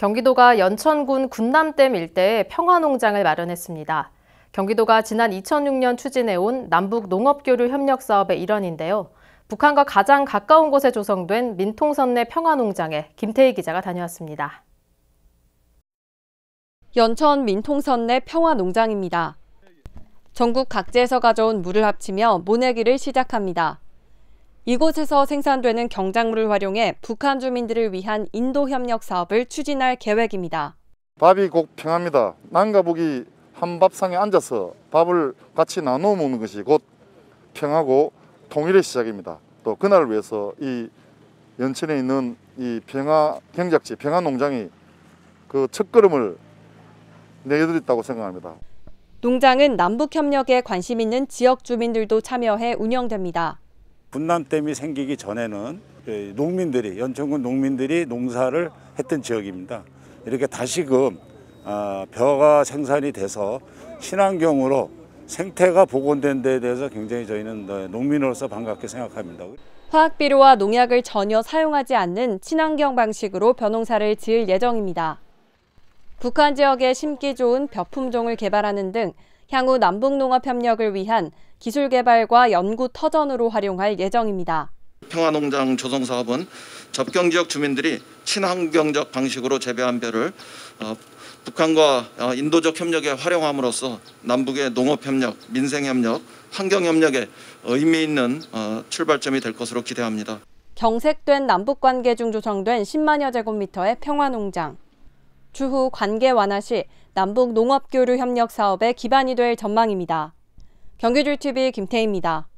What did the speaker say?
경기도가 연천군 군남댐 일대에 평화농장을 마련했습니다. 경기도가 지난 2006년 추진해온 남북 농업교류 협력 사업의 일원인데요. 북한과 가장 가까운 곳에 조성된 민통선내 평화농장에 김태희 기자가 다녀왔습니다. 연천 민통선내 평화농장입니다. 전국 각지에서 가져온 물을 합치며 모내기를 시작합니다. 이곳에서 생산되는 경작물을 활용해 북한 주민들을 위한 인도 협력 사업을 추진할 계획입니다. 밥이 곧평화니다 남과 북이 한 밥상에 앉아서 밥을 같이 나눠 먹는 것이 곧 평화고 통일의 시작입니다. 또 그날을 위해서 이 연천에 있는 이 평화 경작지, 평화 농장이 그 첫걸음을 내드렸다고 생각합니다. 농장은 남북 협력에 관심 있는 지역 주민들도 참여해 운영됩니다. 분남댐이 생기기 전에는 그 농민들이 연천군 농민들이 농사를 했던 지역입니다. 이렇게 다시금 아, 벼가 생산이 돼서 친환경으로 생태가 복원된 데에 대해서 굉장히 저희는 네, 농민으로서 반갑게 생각합니다. 화학비료와 농약을 전혀 사용하지 않는 친환경 방식으로 벼농사를 지을 예정입니다. 북한 지역에 심기 좋은 벼 품종을 개발하는 등 향후 남북농업 협력을 위한 기술 개발과 연구 터전으로 활용할 예정입니다. 평화농장 조성 사업은 접경 지역 주민들이 친환경적 방식으로 재배한 벼를 어, 북한과 어, 인도적 협력에 활용함으로써 남북의 농업 협력, 민생 협력, 환경 협력에 의미 있는 어, 출발점이 될 것으로 기대합니다. 경색된 남북 관계 중 조성된 10만여 제곱미터의 평화농장. 추후 관계 완화 시 남북 농업 교류 협력 사업에 기반이 될 전망입니다. 경기줄TV 김태희입니다.